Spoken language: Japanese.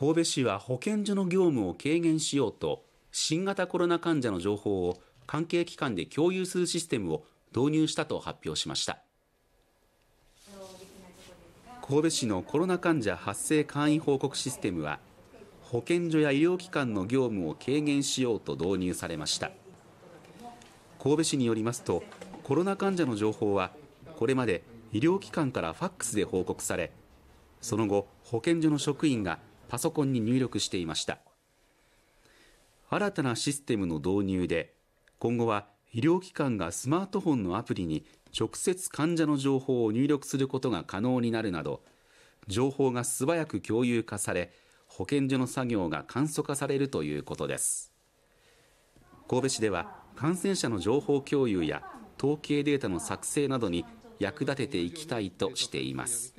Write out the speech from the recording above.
神戸市は保健所の業務を軽減しようと新型コロナ患者の情報を関係機関で共有するシステムを導入したと発表しました神戸市のコロナ患者発生簡易報告システムは保健所や医療機関の業務を軽減しようと導入されました神戸市によりますとコロナ患者の情報はこれまで医療機関からファックスで報告されその後保健所の職員がパソコンに入力していました新たなシステムの導入で今後は医療機関がスマートフォンのアプリに直接患者の情報を入力することが可能になるなど情報が素早く共有化され保健所の作業が簡素化されるということです神戸市では感染者の情報共有や統計データの作成などに役立てていきたいとしています。